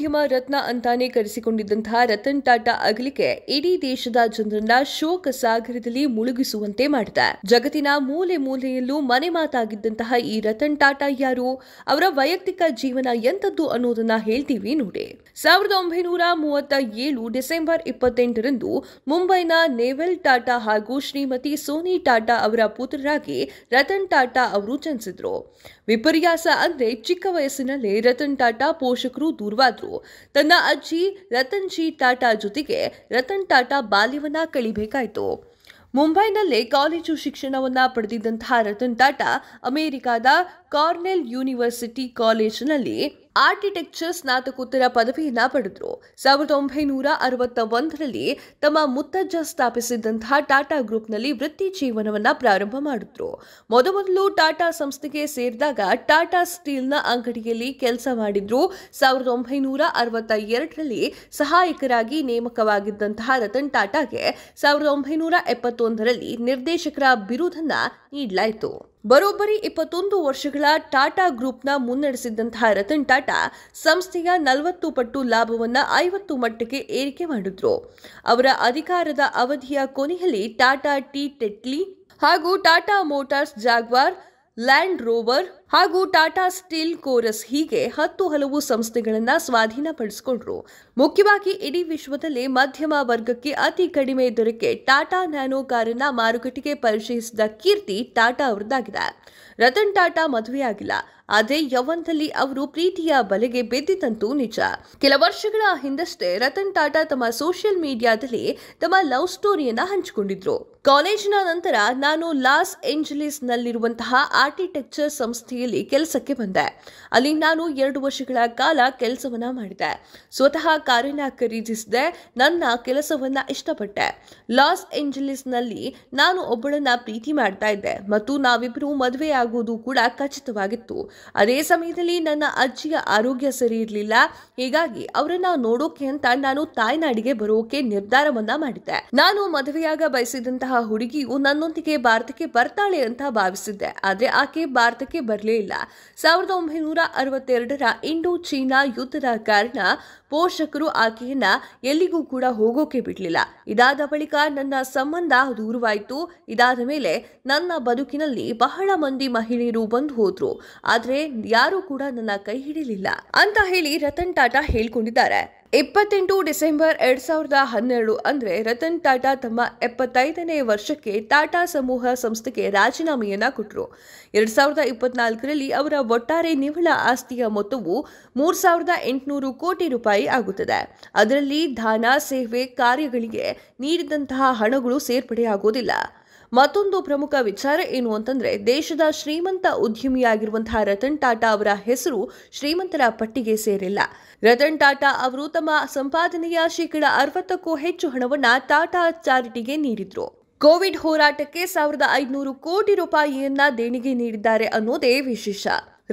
ಉದ್ಯಮ ರತ್ನ ಅಂತಾನೆ ಕರೆಸಿಕೊಂಡಿದ್ದಂತಹ ರತನ್ ಟಾಟಾ ಅಗಲಿಕೆ ಇಡೀ ದೇಶದ ಜನರನ್ನ ಶೋಕ ಸಾಗರದಲ್ಲಿ ಮುಳುಗಿಸುವಂತೆ ಮಾಡಿದೆ ಜಗತ್ತಿನ ಮೂಲೆ ಮೂಲೆಯಲ್ಲೂ ಮನೆ ಮಾತಾಗಿದ್ದಂತಹ ಈ ರತನ್ ಟಾಟಾ ಯಾರು ಅವರ ವೈಯಕ್ತಿಕ ಜೀವನ ಎಂಥದ್ದು ಅನ್ನೋದನ್ನ ಹೇಳ್ತೀವಿ ನೋಡಿ ಸಾವಿರದ ಒಂಬೈನೂರ ಮೂವತ್ತ ಏಳು ಡಿಸೆಂಬರ್ ಇಪ್ಪತ್ತೆಂಟರಂದು ಮುಂಬೈನ ನೇವೆಲ್ ಟಾಟಾ ಹಾಗೂ ಶ್ರೀಮತಿ ಸೋನಿ ಟಾಟಾ ಅವರ ಪುತ್ರರಾಗಿ ರತನ್ ಟಾಟಾ ಅವರು ಜನಿಸಿದ್ರು ವಿಪರ್ಯಾಸ ಅಂದ್ರೆ ಚಿಕ್ಕ ವಯಸ್ಸಿನಲ್ಲೇ ರತನ್ ಟಾಟಾ ಪೋಷಕರು ದೂರವಾದ್ರು ತನ್ನ ಅಜ್ಜಿ ರತನ್ಜಿ ಟಾಟಾ ಜೊತೆಗೆ ರತನ್ ಟಾಟಾ ಬಾಲ್ಯವನ್ನ ಕಳಿಬೇಕಾಯಿತು ಮುಂಬೈನಲ್ಲೇ ಕಾಲೇಜು ಶಿಕ್ಷಣವನ್ನ ಪಡೆದಿದ್ದಂತಹ ರತನ್ ಟಾಟಾ ಅಮೆರಿಕದ ಕಾರ್ನೆಲ್ ಯೂನಿವರ್ಸಿಟಿ ಕಾಲೇಜಿನಲ್ಲಿ ಆರ್ಕಿಟೆಕ್ಚರ್ ಸ್ನಾತಕೋತ್ತರ ಪದವಿಯನ್ನು ಪಡೆದರು ಸಾವಿರದ ಒಂಬೈನೂರ ಅರವತ್ತ ಒಂದರಲ್ಲಿ ತಮ್ಮ ಮುತ್ತಜ್ಜ ಸ್ಥಾಪಿಸಿದ್ದಂತಹ ಟಾಟಾ ಗ್ರೂಪ್ನಲ್ಲಿ ವೃತ್ತಿ ಜೀವನವನ್ನು ಪ್ರಾರಂಭ ಮಾಡಿದ್ರು ಮೊದಮೊದಲು ಟಾಟಾ ಸಂಸ್ಥೆಗೆ ಸೇರಿದಾಗ ಟಾಟಾ ಸ್ಟೀಲ್ನ ಅಂಗಡಿಯಲ್ಲಿ ಕೆಲಸ ಮಾಡಿದ್ರು ಸಾವಿರದ ಒಂಬೈನೂರ ಅರವತ್ತ ಎರಡರಲ್ಲಿ ಸಹಾಯಕರಾಗಿ ನೇಮಕವಾಗಿದ್ದಂತಹ ರತನ್ ಟಾಟಾಗೆ ಸಾವಿರದ ಒಂಬೈನೂರ ಎಪ್ಪತ್ತೊಂದರಲ್ಲಿ ನಿರ್ದೇಶಕರ ಬಿರುದನ್ನು ನೀಡಲಾಯಿತು ಬರೋಬ್ಬರಿ ಇಪ್ಪತ್ತೊಂದು ವರ್ಷಗಳ ಟಾಟಾ ಗ್ರೂಪ್ನ ಮುನ್ನಡೆಸಿದ್ದಂತಹ ರತನ್ ಟಾಟಾ ಸಂಸ್ಥೆಯ ನಲವತ್ತು ಪಟ್ಟು ಲಾಭವನ್ನು ಐವತ್ತು ಮಟ್ಟಕ್ಕೆ ಏರಿಕೆ ಮಾಡಿದ್ರು ಅವರ ಅಧಿಕಾರದ ಅವಧಿಯ ಕೊನೆಯಲ್ಲಿ ಟಾಟಾ ಟಿ ಟೆಟ್ಲಿ ಹಾಗೂ Tata Motors Jaguar Land Rover ಹಾಗೂ ಟಾಟಾ ಸ್ಟೀಲ್ ಕೋರಸ್ ಹೀಗೆ ಹತ್ತು ಹಲವು ಸಂಸ್ಥೆಗಳನ್ನು ಸ್ವಾಧೀನಪಡಿಸಿಕೊಂಡ್ರು ಮುಖ್ಯವಾಗಿ ಇಡೀ ವಿಶ್ವದಲ್ಲಿ ಮಧ್ಯಮ ವರ್ಗಕ್ಕೆ ಅತಿ ಕಡಿಮೆ ದೊರಕೆ ಟಾಟಾ ನ್ಯಾನೋ ಕಾರನ್ನ ಮಾರುಕಟ್ಟೆಗೆ ಪರಿಚಯಿಸಿದ ಕೀರ್ತಿ ಟಾಟಾ ಅವರದ್ದಾಗಿದೆ ರತನ್ ಟಾಟಾ ಮದುವೆಯಾಗಿಲ್ಲ ಆದರೆ ಯವನದಲ್ಲಿ ಅವರು ಪ್ರೀತಿಯ ಬಲೆಗೆ ಬಿದ್ದಿದ್ದಂತೂ ನಿಜ ಕೆಲ ವರ್ಷಗಳ ಹಿಂದಷ್ಟೇ ರತನ್ ಟಾಟಾ ತಮ್ಮ ಸೋಷಿಯಲ್ ಮೀಡಿಯಾದಲ್ಲಿ ತಮ್ಮ ಲವ್ ಸ್ಟೋರಿಯನ್ನ ಹಂಚಿಕೊಂಡಿದ್ರು ಕಾಲೇಜಿನ ನಂತರ ನಾನು ಲಾಸ್ ನಲ್ಲಿರುವಂತಹ ಆರ್ಕಿಟೆಕ್ಚರ್ ಸಂಸ್ಥೆ ಕಚೇರಿಯಲ್ಲಿ ಕೆಲಸಕ್ಕೆ ಬಂದೆ ಅಲ್ಲಿ ನಾನು ಎರಡು ವರ್ಷಗಳ ಕಾಲ ಕೆಲಸವನ್ನ ಮಾಡಿದೆ ಸ್ವತಃ ಕಾರಿನ ಖರೀದಿಸಿದೆ ನನ್ನ ಕೆಲಸವನ್ನ ಇಷ್ಟಪಟ್ಟೆ ಲಾಸ್ ನಲ್ಲಿ ನಾನು ಒಬ್ಬಳನ್ನ ಪ್ರೀತಿ ಮಾಡ್ತಾ ಇದ್ದೆ ಮತ್ತು ನಾವಿಬ್ಬರು ಮದುವೆಯಾಗುವುದು ಕೂಡ ಖಚಿತವಾಗಿತ್ತು ಅದೇ ಸಮಯದಲ್ಲಿ ನನ್ನ ಅಜ್ಜಿಯ ಆರೋಗ್ಯ ಸರಿ ಇರಲಿಲ್ಲ ಹೀಗಾಗಿ ಅವರನ್ನ ನೋಡೋಕೆ ಅಂತ ನಾನು ತಾಯ್ನಾಡಿಗೆ ಬರೋಕೆ ನಿರ್ಧಾರವನ್ನ ಮಾಡಿದ್ದೆ ನಾನು ಮದುವೆಯಾಗ ಬಯಸಿದಂತಹ ಹುಡುಗಿಯು ನನ್ನೊಂದಿಗೆ ಭಾರತಕ್ಕೆ ಬರ್ತಾಳೆ ಅಂತ ಭಾವಿಸಿದ್ದೆ ಆದ್ರೆ ಆಕೆ ಭಾರತಕ್ಕೆ ಬರ್ಲಿಕ್ಕೆ ಇರಲೇ ಇಲ್ಲ ಸಾವಿರದ ಒಂಬೈನೂರ ಅರವತ್ತೆರಡರ ಇಂಡೋ ಚೀನಾ ಯುದ್ಧದ ಕಾರಣ ಪೋಷಕರು ಆಕೆಯನ್ನ ಎಲ್ಲಿಗೂ ಕೂಡ ಹೋಗೋಕೆ ಬಿಡಲಿಲ್ಲ ಇದಾದ ಬಳಿಕ ನನ್ನ ಸಂಬಂಧ ದೂರವಾಯಿತು ಇದಾದ ಮೇಲೆ ನನ್ನ ಬದುಕಿನಲ್ಲಿ ಬಹಳ ಮಂದಿ ಮಹಿಳೆಯರು ಬಂದು ಹೋದ್ರು ಆದರೆ ಯಾರೂ ಕೂಡ ನನ್ನ ಕೈ ಹಿಡಿಲಿಲ್ಲ ಅಂತ ಹೇಳಿ ರತನ್ ಟಾಟಾ ಹೇಳ್ಕೊಂಡಿದ್ದಾರೆ ಇಪ್ಪತ್ತೆಂಟು ಡಿಸೆಂಬರ್ ಎರಡು ಸಾವಿರದ ಹನ್ನೆರಡು ಅಂದರೆ ರತನ್ ಟಾಟಾ ತಮ್ಮ ಎಪ್ಪತ್ತೈದನೇ ವರ್ಷಕ್ಕೆ ಟಾಟಾ ಸಮೂಹ ಸಂಸ್ಥೆಗೆ ರಾಜೀನಾಮೆಯನ್ನು ಕೊಟ್ಟರು ಎರಡು ಸಾವಿರದ ಇಪ್ಪತ್ನಾಲ್ಕರಲ್ಲಿ ಅವರ ಒಟ್ಟಾರೆ ನಿವ್ವಳ ಆಸ್ತಿಯ ಮೊತ್ತವು ಮೂರು ಸಾವಿರದ ಎಂಟುನೂರು ಕೋಟಿ ರೂಪಾಯಿ ಆಗುತ್ತದೆ ಅದರಲ್ಲಿ ದಾನ ಸೇವೆ ಕಾರ್ಯಗಳಿಗೆ ನೀಡಿದಂತಹ ಹಣಗಳು ಸೇರ್ಪಡೆಯಾಗುವುದಿಲ್ಲ ಮತ್ತೊಂದು ಪ್ರಮುಖ ವಿಚಾರ ಏನು ಅಂತಂದ್ರೆ ದೇಶದ ಶ್ರೀಮಂತ ಉದ್ಯಮಿಯಾಗಿರುವಂತಹ ರತನ್ ಟಾಟಾ ಅವರ ಹೆಸರು ಶ್ರೀಮಂತರ ಪಟ್ಟಿಗೆ ಸೇರಿಲ್ಲ ರತನ್ ಟಾಟಾ ಅವರು ತಮ್ಮ ಸಂಪಾದನೆಯ ಶೇಕಡ ಅರವತ್ತಕ್ಕೂ ಹೆಚ್ಚು ಹಣವನ್ನು ಟಾಟಾ ಚಾರಿಟಿಗೆ ನೀಡಿದ್ರು ಕೋವಿಡ್ ಹೋರಾಟಕ್ಕೆ ಸಾವಿರದ ಐದುನೂರು ಕೋಟಿ ರೂಪಾಯಿಯನ್ನ ದೇಣಿಗೆ ನೀಡಿದ್ದಾರೆ ಅನ್ನೋದೇ ವಿಶೇಷ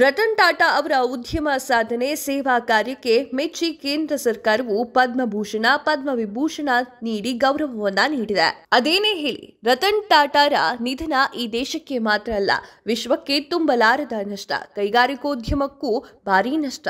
ರತನ್ ಟಾಟಾ ಅವರ ಉದ್ಯಮ ಸಾಧನೆ ಸೇವಾ ಕಾರ್ಯಕ್ಕೆ ಮೆಚ್ಚಿ ಕೇಂದ್ರ ಸರ್ಕಾರವು ಪದ್ಮಭೂಷಣ ಪದ್ಮವಿಭೂಷಣ ನೀಡಿ ಗೌರವವನ್ನ ನೀಡಿದೆ ಅದೇನೇ ಹೇಳಿ ರತನ್ ಟಾಟಾರ ನಿಧನ ಈ ದೇಶಕ್ಕೆ ಮಾತ್ರ ಅಲ್ಲ ವಿಶ್ವಕ್ಕೆ ತುಂಬಲಾರದ ನಷ್ಟ ಕೈಗಾರಿಕೋದ್ಯಮಕ್ಕೂ ಭಾರೀ ನಷ್ಟ